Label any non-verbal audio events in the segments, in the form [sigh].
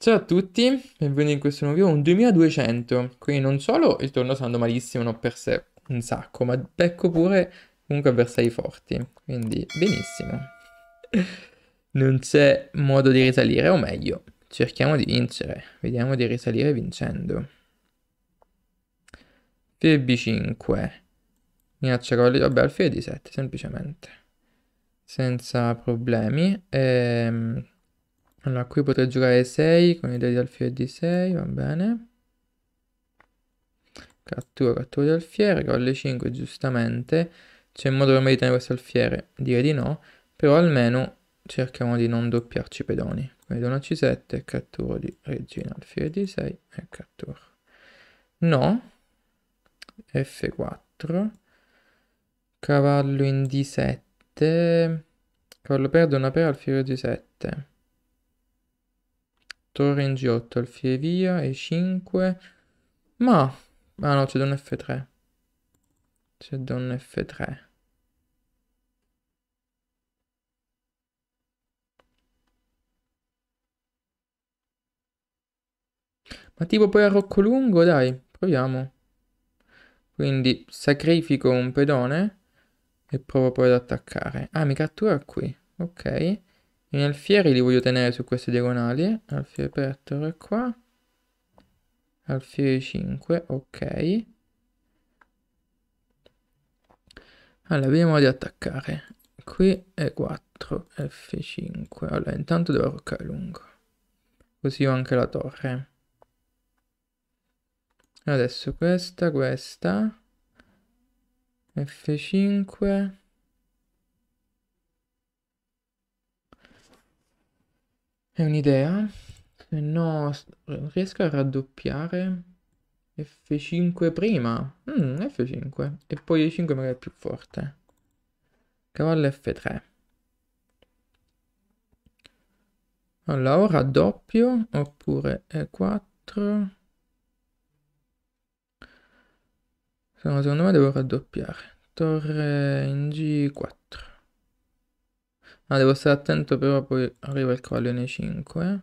Ciao a tutti, benvenuti in questo nuovo video, un 2200, quindi non solo il torno sta andando malissimo, non per sé un sacco, ma becco pure comunque avversari forti, quindi benissimo. [laughs] non c'è modo di risalire, o meglio, cerchiamo di vincere, vediamo di risalire vincendo. Fede B5, minaccia colli, vabbè al fede D7 semplicemente, senza problemi, ehm allora, qui potrei giocare 6 con i dadi alfiere di 6, va bene. Cattura, cattura di alfiere, gol 5 giustamente. C'è un modo per me di tenere questo alfiere? Direi di no, però almeno cerchiamo di non doppiarci i pedoni. Quindi dona C7, cattura di regina alfiere di 6 e cattura. No, F4, cavallo in D7, cavallo per una pera, alfiere di 7. Torre in G8, alfievia E5. Ma... Ah no, c'è da F3. C'è da F3. Ma tipo poi a Rocco Lungo, dai, proviamo. Quindi sacrifico un pedone e provo poi ad attaccare. Ah, mi cattura qui, ok gli alfieri li voglio tenere su queste diagonali alfiere pettor è qua alfiere 5 ok allora vediamo di attaccare qui è 4 f5 allora intanto devo arroccare lungo così ho anche la torre adesso questa questa f5 È un'idea. Se no, riesco a raddoppiare F5 prima. Mm, F5. E poi E5 magari è più forte. Cavallo F3. Allora, ora doppio, oppure E4. Se secondo me devo raddoppiare. Torre in G4. Ah, devo stare attento però poi arriva il cavallo N5.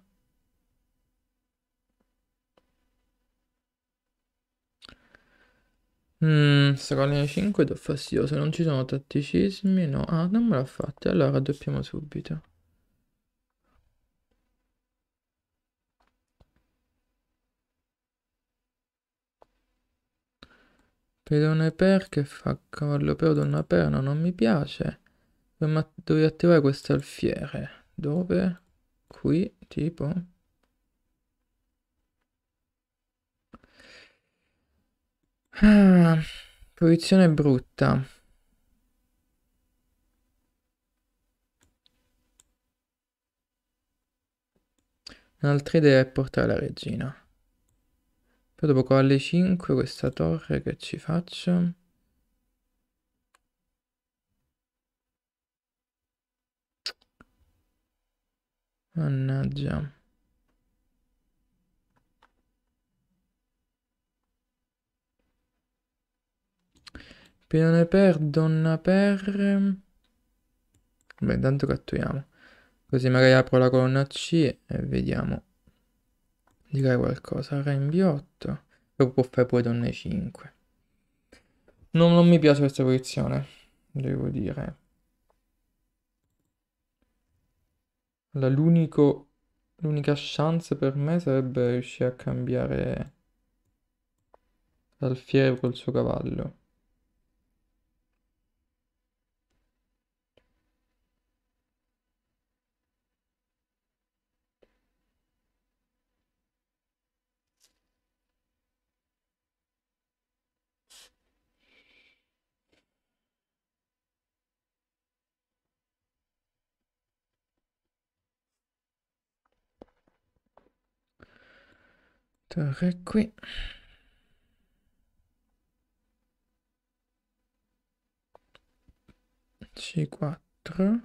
Mmm, sta cavallo N5 do fastidioso, non ci sono tatticismi, no. Ah, non me l'ha fatta, allora raddoppiamo subito. Pedone per che fa cavallo per donna per, no, non mi piace. Devo attivare questo alfiere. Dove? Qui, tipo. Ah, posizione brutta. Un'altra idea è portare la regina. Poi dopo cavalli 5, questa torre che ci faccio? Mannaggia. Pione per, donna per... Beh, intanto catturiamo. Così magari apro la colonna C e vediamo. Direi qualcosa. Rain B8. Però può fare pure donne 5. Non, non mi piace questa posizione, devo dire. l'unico, l'unica chance per me sarebbe riuscire a cambiare l'alfiere col suo cavallo. torre qui C4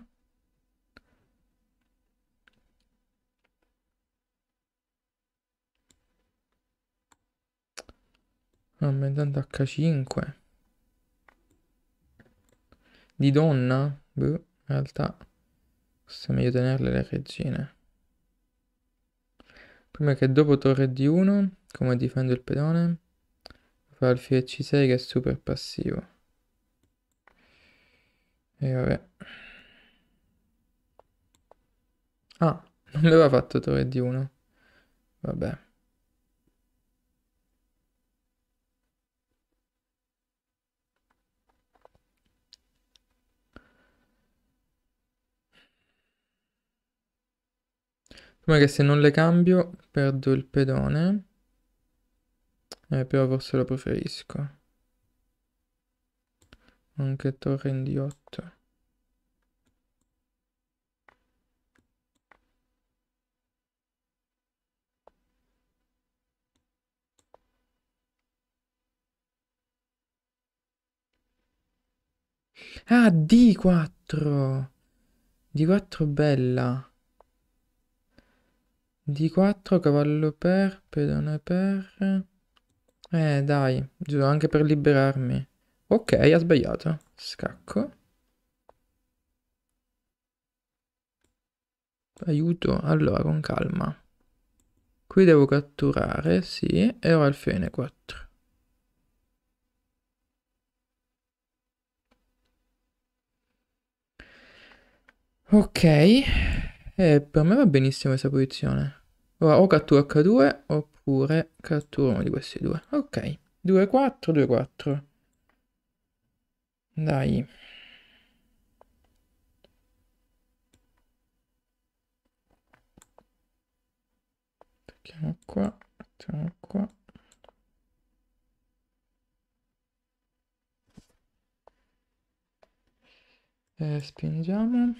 aumentando H5 di donna? Boh, in realtà forse è meglio tenerle le regine Prima che dopo torre D1, come difendo il pedone, fa alfio C6 che è super passivo. E vabbè. Ah, non aveva fatto torre D1. Vabbè. Come che se non le cambio perdo il pedone. Eh, però forse lo preferisco. Anche torre in D8. Ah, D4! D4 bella. D4, cavallo per, pedone per... Eh, dai, giuro, anche per liberarmi. Ok, ha sbagliato. Scacco. Aiuto. Allora, con calma. Qui devo catturare, sì, e ora il fene 4. Ok, eh, per me va benissimo questa posizione. Ora o cattura H2 oppure cattura uno di questi due. Ok, 2, 4, 2, 4. Dai. Mettiamo qua, mettiamo qua. E eh, spingiamo.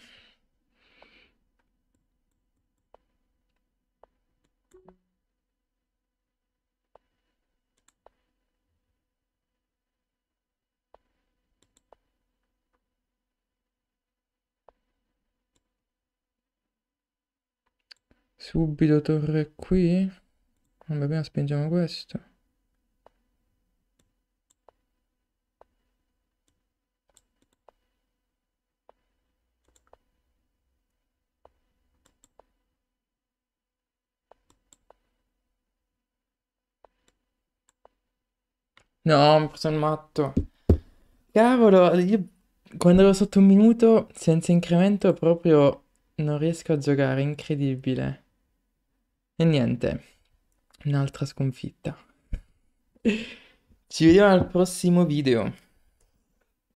subito torre qui vabbè prima spingiamo questo No, sono matto. Cavolo, io quando ero sotto un minuto senza incremento proprio non riesco a giocare, incredibile. E niente, un'altra sconfitta. Ci vediamo al prossimo video.